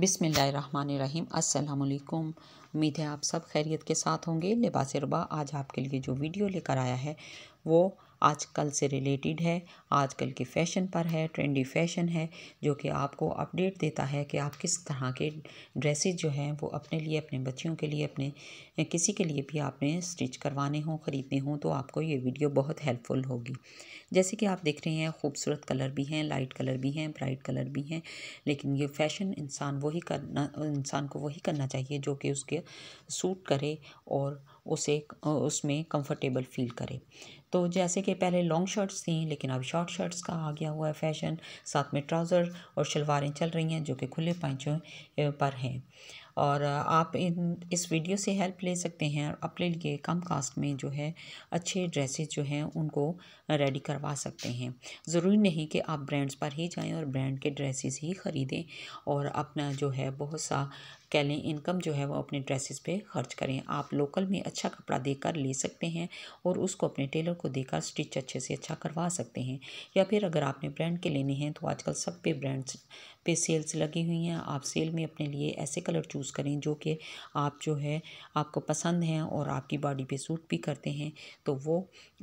बिसमीम् अल्लाम उम्मीद है आप सब खैरियत के साथ होंगे लिबास रबा आज आपके लिए जो वीडियो लेकर आया है वो आजकल से रिलेटेड है आजकल के फैशन पर है ट्रेंडी फैशन है जो कि आपको अपडेट देता है कि आप किस तरह के ड्रेसेस जो हैं वो अपने लिए अपने बच्चियों के लिए अपने किसी के लिए भी आपने स्टिच करवाने हों ख़रीदने हों तो आपको ये वीडियो बहुत हेल्पफुल होगी जैसे कि आप देख रहे हैं खूबसूरत कलर भी हैं लाइट कलर भी हैं ब्राइट कलर भी हैं लेकिन ये फ़ैशन इंसान वही करना इंसान को वही करना चाहिए जो कि उसके सूट करे और उसे उसमें कंफर्टेबल फील करे तो जैसे कि पहले लॉन्ग शर्ट्स थी लेकिन अब शॉर्ट शर्ट्स का आ गया हुआ है फैशन साथ में ट्राउज़र और शलवारें चल रही हैं जो कि खुले पैंचों पर हैं और आप इन इस वीडियो से हेल्प ले सकते हैं और अपने लिए कम कास्ट में जो है अच्छे ड्रेसेस जो हैं उनको रेडी करवा सकते हैं ज़रूरी नहीं कि आप ब्रांड्स पर ही जाएं और ब्रांड के ड्रेसेस ही ख़रीदें और अपना जो है बहुत सा कह लें इनकम जो है वो अपने ड्रेसेस पे खर्च करें आप लोकल में अच्छा कपड़ा देकर ले सकते हैं और उसको अपने टेलर को देकर स्टिच अच्छे से अच्छा करवा सकते हैं या फिर अगर आपने ब्रांड के लेने हैं तो आजकल सब पे ब्रांड्स पे सेल्स लगी हुई हैं आप सेल में अपने लिए ऐसे कलर चूज़ करें जो कि आप जो है आपको पसंद हैं और आपकी बॉडी पे सूट भी करते हैं तो वो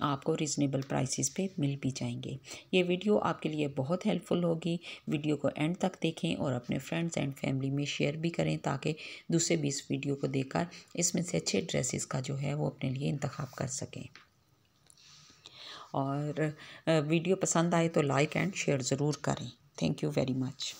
आपको रिजनेबल प्राइसेस पे मिल भी जाएंगे ये वीडियो आपके लिए बहुत हेल्पफुल होगी वीडियो को एंड तक देखें और अपने फ्रेंड्स एंड फैमिली में शेयर भी करें ताकि दूसरे भी इस वीडियो को देखकर इसमें से अच्छे ड्रेसेस का का जो है वो अपने लिए इंतखब कर सकें और वीडियो पसंद आए तो लाइक एंड शेयर ज़रूर करें थैंक यू वेरी मच